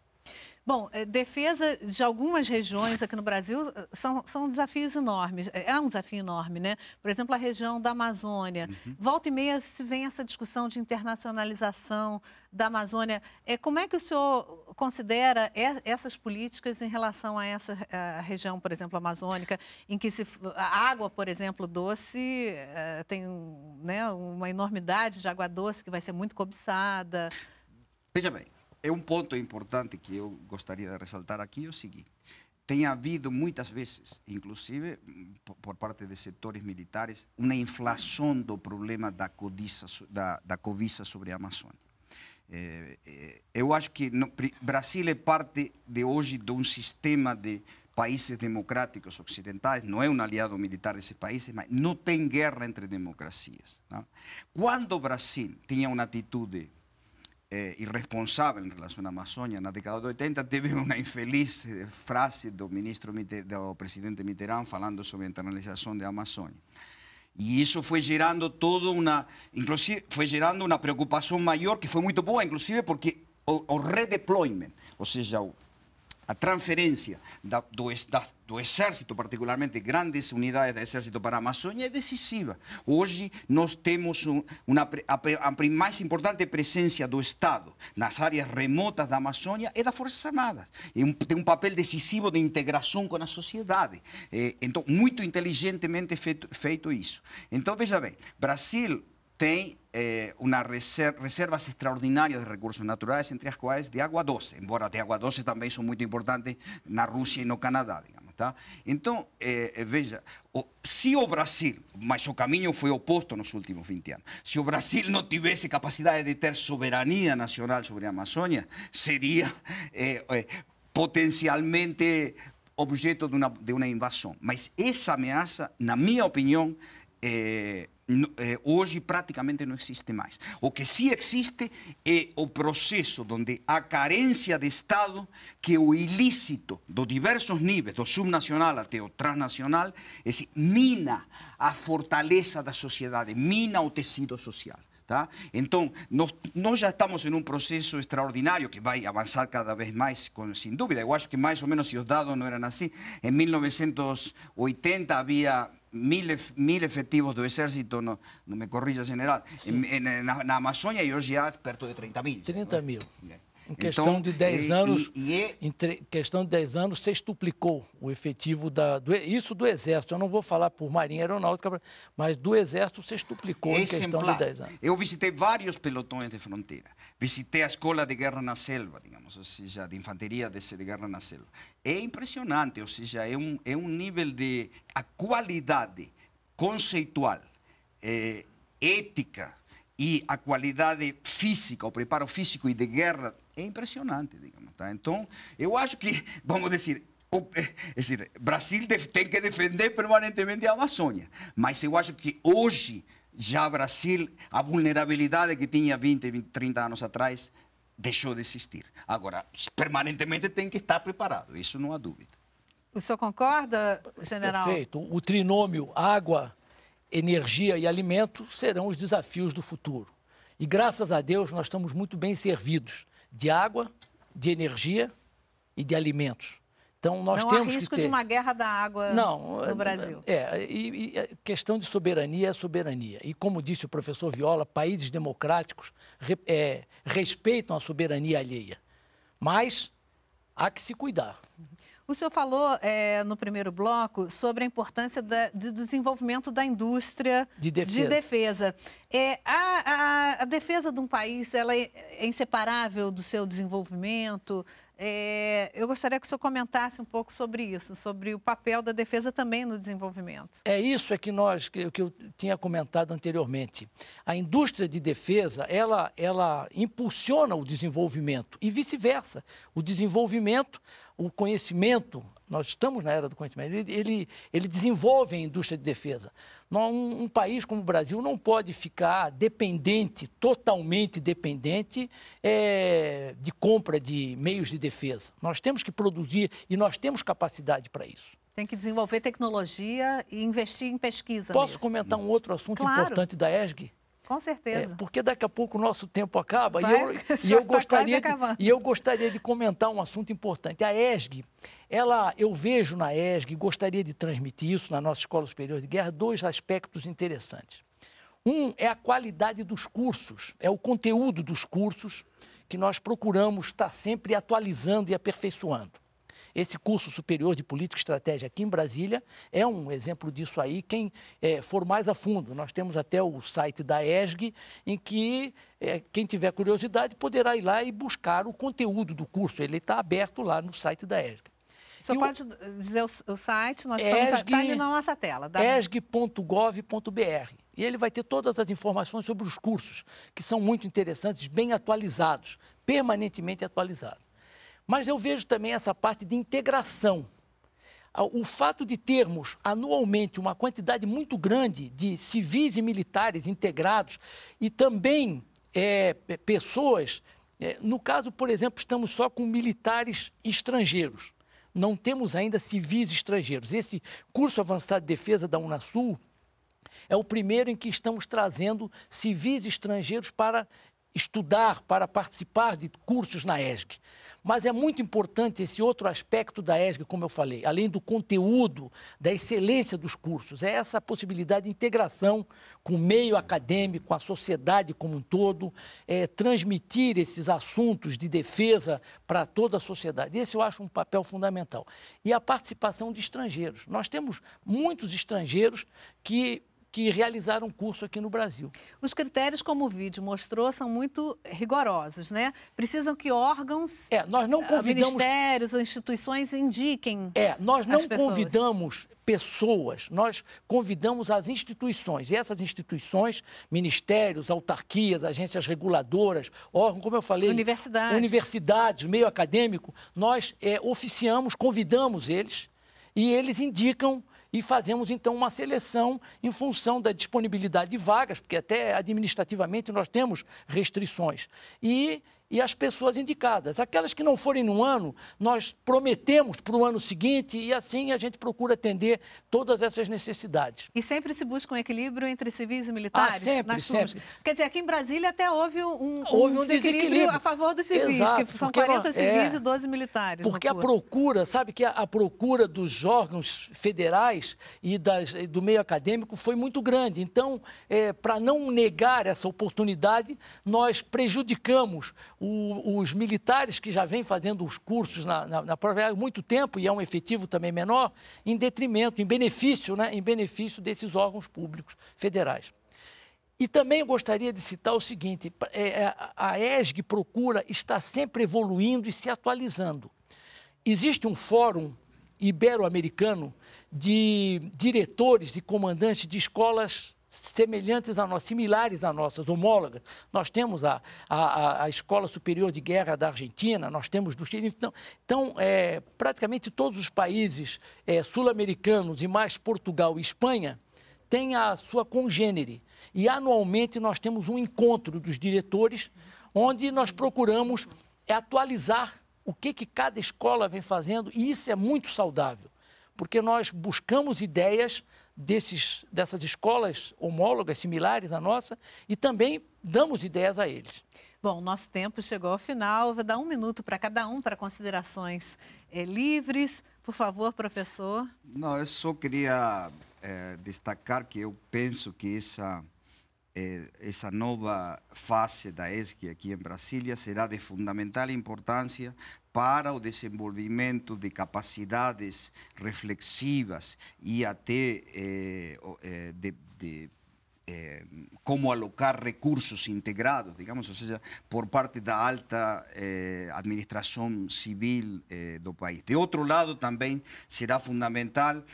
Bom, eh, defesa de algumas regiões aqui no Brasil eh, são, são desafios enormes. É, é um desafio enorme, né? Por exemplo, a região da Amazônia. Uhum. Volta e meia se vem essa discussão de internacionalização da Amazônia. É, como é que o senhor considera essas políticas em relação a essa a eh, região, por exemplo, amazônica, em que se, a água, por exemplo, doce, tem né, uma enormidade de água doce que vai ser muito cobiçada? Veja bem, é um ponto importante que eu gostaria de ressaltar aqui é o seguinte. Tem havido muitas vezes, inclusive por parte de setores militares, uma inflação do problema da, codiça, da, da cobiça sobre a Amazônia. É, é, eu acho que no, Brasil é parte de hoje de um sistema de países democráticos ocidentais, não é um aliado militar desses países, mas não tem guerra entre democracias. Não? Tá? Quando o Brasil tinha uma atitude eh, irresponsável em relação à Amazônia na década de 80, teve uma infeliz eh, frase do ministro do presidente Mitterrand falando sobre a internalização da Amazônia. E isso foi gerando toda uma, inclusive, foi gerando uma preocupação maior que foi muito boa, inclusive porque o, o redeployment, ou seja, o, a transferência da, do, da, do, exército, particularmente grandes unidades do exército para a Amazônia, é decisiva. Hoje nós temos um, uma, a, a, mais importante presença do Estado nas áreas remotas da Amazônia é das Forças Armadas. e um, tem um papel decisivo de integração com a sociedade. Eh, é, então, muito inteligentemente feito, feito isso. Então, veja bem, Brasil tem eh, uma reservas extraordinárias de recursos naturais, entre as quais de água doce, embora de água doce também são muito importantes na Rússia e no Canadá, digamos. Tá? Então, eh, veja, eh, o, se o Brasil, mas o caminho foi oposto nos últimos 20 anos, se o Brasil não tivesse capacidade de ter soberania nacional sobre a Amazônia, seria eh, eh, potencialmente objeto de uma, de uma invasão. Mas essa ameaça, na minha opinião, é, eh, eh, hoje praticamente não existe mais. O que sim existe é o processo onde a carência de Estado, que o ilícito dos diversos níveis, do subnacional até o transnacional, é assim, mina a fortaleza da sociedade, mina o tecido social. Tá? Então, nós, nós, já estamos em um processo extraordinário que vai avançar cada vez mais, com, sem dúvida. Eu acho que mais ou menos, se os dados não eram assim, em 1980 havia mil, mil efectivos del ejército, no, no me corrija, general. Sí. En, en, en, na Amazônia e hoje de 30 mil. 30 mil. Em então, questão então, de 10 anos, e, é e... em questão de 10 anos, sextuplicou o efetivo da. Do, isso do Exército. Eu não vou falar por Marinha Aeronáutica, mas do Exército sextuplicou estuplicou em é questão de 10 anos. Eu visitei vários pelotões de fronteira. Visitei a escola de guerra na selva, digamos, ou seja, de infantaria de, de guerra na selva. É impressionante, ou seja, é um, é um nível de. A qualidade conceitual, é, ética e a qualidade física, o preparo físico e de guerra é impressionante, digamos. Tá? Então, eu acho que, vamos dizer, o, eh, é dizer, Brasil tem que defender permanentemente a Amazônia, mas eu acho que hoje já Brasil, a vulnerabilidade que tinha 20, 20 30 anos atrás, deixou de existir. Agora, permanentemente tem que estar preparado, isso não há dúvida. O senhor concorda, general? Perfeito. O trinômio água, energia e alimento serão os desafios do futuro. E graças a Deus nós estamos muito bem servidos de água, de energia e de alimentos. Então, nós não temos há risco que ter... de uma guerra da água não, no eh, Brasil. É, e, e questão de soberania é soberania. E como disse o professor Viola, países democráticos re, é, respeitam a soberania alheia. Mas há que se cuidar. Uhum. O senhor falou é, no primeiro bloco sobre a importância da, do desenvolvimento da indústria de defesa. De defesa. É, a, a, a, defesa de um país ela é, é inseparável do seu desenvolvimento, é, eu gostaria que o senhor comentasse um pouco sobre isso, sobre o papel da defesa também no desenvolvimento. É isso é que nós que, que eu tinha comentado anteriormente. A indústria de defesa ela ela impulsiona o desenvolvimento e vice-versa. O desenvolvimento, o conhecimento nós estamos na era do conhecimento. Ele, ele, ele desenvolve a indústria de defesa. Um, um, país como o Brasil não pode ficar dependente, totalmente dependente, é, de compra de meios de defesa. Nós temos que produzir e nós temos capacidade para isso. Tem que desenvolver tecnologia e investir em pesquisa. Posso mesmo. comentar um outro assunto claro. importante da ESG? Com é, certeza. É, porque daqui a pouco o nosso tempo acaba Vai, e, eu, e, eu tá gostaria de, e eu gostaria de comentar um assunto importante. A ESG, ela, eu vejo na ESG, gostaria de transmitir isso na nossa Escola Superior de Guerra, dois aspectos interessantes. Um é a qualidade dos cursos, é o conteúdo dos cursos que nós procuramos estar sempre atualizando e aperfeiçoando. Esse curso superior de política e estratégia aqui em Brasília é um exemplo disso aí. Quem é, for mais a fundo, nós temos até o site da ESG, em que é, quem tiver curiosidade poderá ir lá e buscar o conteúdo do curso. Ele está aberto lá no site da ESG. você pode o... dizer o, o, site? Nós ESG, estamos tá ali na nossa tela. Tá? esg.gov.br. E ele vai ter todas as informações sobre os cursos, que são muito interessantes, bem atualizados, permanentemente atualizados. Mas eu vejo também essa parte de integração. O fato de termos anualmente uma quantidade muito grande de civis e militares integrados e também é, pessoas, é, no caso, por exemplo, estamos só com militares estrangeiros, não temos ainda civis estrangeiros. Esse curso avançado de defesa da Unasul é o primeiro em que estamos trazendo civis estrangeiros para estudar para participar de cursos na ESG. Mas é muito importante esse outro aspecto da ESG, como eu falei, além do conteúdo, da excelência dos cursos, é essa possibilidade de integração com o meio acadêmico, com a sociedade como um todo, é, transmitir esses assuntos de defesa para toda a sociedade. Esse eu acho um papel fundamental. E a participação de estrangeiros. Nós temos muitos estrangeiros que que realizaram um curso aqui no Brasil. Os critérios, como o vídeo mostrou, são muito rigorosos, né? Precisam que órgãos, é, nós não ah, convidamos... ministérios ou instituições indiquem. É, nós não pessoas. convidamos pessoas, nós convidamos as instituições. E essas instituições, ministérios, autarquias, agências reguladoras, órgãos, como eu falei, universidades, universidades meio acadêmico, nós é, oficiamos, convidamos eles e eles indicam e fazemos então uma seleção em função da disponibilidade de vagas, porque até administrativamente nós temos restrições. E e as pessoas indicadas. Aquelas que não forem no ano, nós prometemos para o ano seguinte e assim a gente procura atender todas essas necessidades. E sempre se busca um equilíbrio entre civis e ah, militares ah, sempre, nas Sempre. Quer dizer, aqui em Brasília até houve um, houve um, um desequilíbrio, desequilíbrio, a favor dos civis, Exato, que são 40 civis é, e 12 militares. Porque a procura, sabe que a, a, procura dos órgãos federais e das, do meio acadêmico foi muito grande. Então, é, para não negar essa oportunidade, nós prejudicamos o, os militares que já vêm fazendo os cursos na, na, na própria área há muito tempo, e é um efetivo também menor, em detrimento, em benefício, né, em benefício desses órgãos públicos federais. E também gostaria de citar o seguinte: é, é, a ESG procura estar sempre evoluindo e se atualizando. Existe um fórum ibero-americano de diretores e comandantes de escolas semelhantes a nós, similares a nossas, homólogas. Nós temos a, a, a Escola Superior de Guerra da Argentina, nós temos do Chile. Então, então é, praticamente todos os países é, sul-americanos e mais Portugal e Espanha têm a sua congênere. E anualmente nós temos um encontro dos diretores, onde nós procuramos atualizar o que, que cada escola vem fazendo, e isso é muito saudável, porque nós buscamos ideias desses, dessas escolas homólogas, similares à nossa, e também damos ideias a eles. Bom, nosso tempo chegou ao final. Vou dar um minuto para cada um para considerações é, livres. Por favor, professor. Não, eu só queria é, destacar que eu penso que essa Eh, esa nueva fase da ESG aquí en Brasilia será de fundamental importancia para el desenvolvimiento de capacidades reflexivas y até eh, eh, de, cómo alocar recursos integrados, digamos, o sea, por parte de la alta administración civil del país. De otro lado, también será fundamental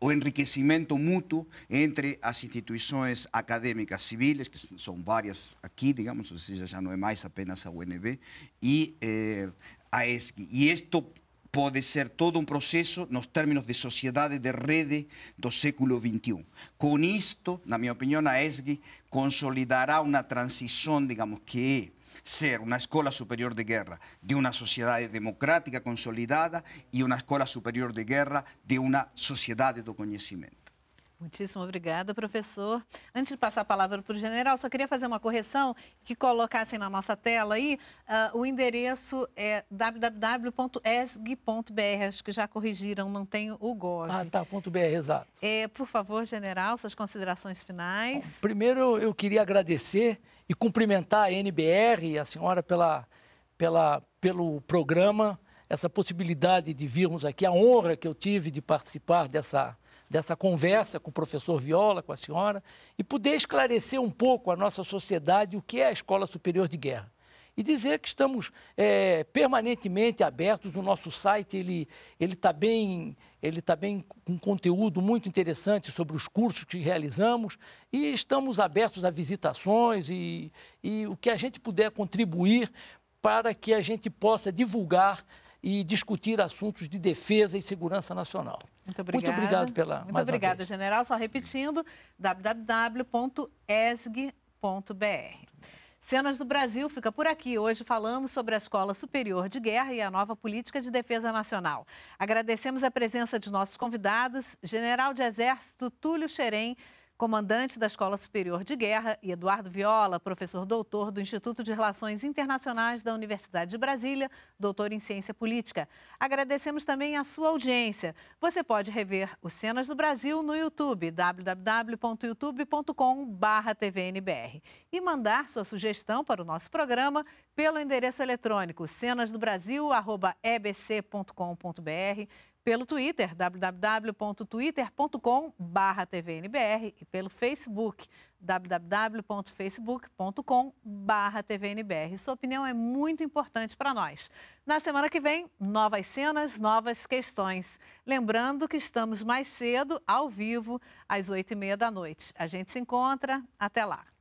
o enriquecimento mútuo entre as instituições acadêmicas civis, que são várias aqui, digamos, ou seja, já não é mais apenas a UNB, e eh, a ESG. E isto pode ser todo um processo nos termos de sociedade de rede do século XXI. Com isto, na minha opinião, a ESG consolidará uma transição, digamos, que é ser una escuela superior de guerra de una sociedad democrática consolidada y una escuela superior de guerra de una sociedad do conocimiento. Muitíssimo obrigada, professor. Antes de passar a palavra para o general, só queria fazer uma correção que colocassem na nossa tela aí uh, o endereço é www.esg.br. Acho que já corrigiram, não tem o gov. Ah, tá, ponto .br, exato. É, por favor, general, suas considerações finais. Bom, primeiro, eu queria agradecer e cumprimentar a NBR e a senhora pela, pela, pelo programa, essa possibilidade de virmos aqui, a honra que eu tive de participar dessa dessa conversa com o professor Viola, com a senhora, e poder esclarecer um pouco a nossa sociedade o que é a Escola Superior de Guerra. E dizer que estamos é, permanentemente abertos, o nosso site ele está bem ele está bem com conteúdo muito interessante sobre os cursos que realizamos e estamos abertos a visitações e, e o que a gente puder contribuir para que a gente possa divulgar e discutir assuntos de defesa e segurança nacional. Muito obrigada. Muito obrigado pela. Muito obrigada, general. Só repetindo, www.esg.br. Cenas do Brasil fica por aqui. Hoje falamos sobre a Escola Superior de Guerra e a nova política de defesa nacional. Agradecemos a presença de nossos convidados, General de Exército Túlio Xerém, comandante da Escola Superior de Guerra, e Eduardo Viola, professor doutor do Instituto de Relações Internacionais da Universidade de Brasília, doutor em Ciência Política. Agradecemos também a sua audiência. Você pode rever os Cenas do Brasil no YouTube, www.youtube.com/tvnbr, e mandar sua sugestão para o nosso programa pelo endereço eletrônico cenasdobrasil@ebc.com.br pelo Twitter, www.twitter.com/tvnbr e pelo Facebook, www.facebook.com/tvnbr. Sua opinião é muito importante para nós. Na semana que vem, novas cenas, novas questões. Lembrando que estamos mais cedo, ao vivo, às oito e meia da noite. A gente se encontra. Até lá.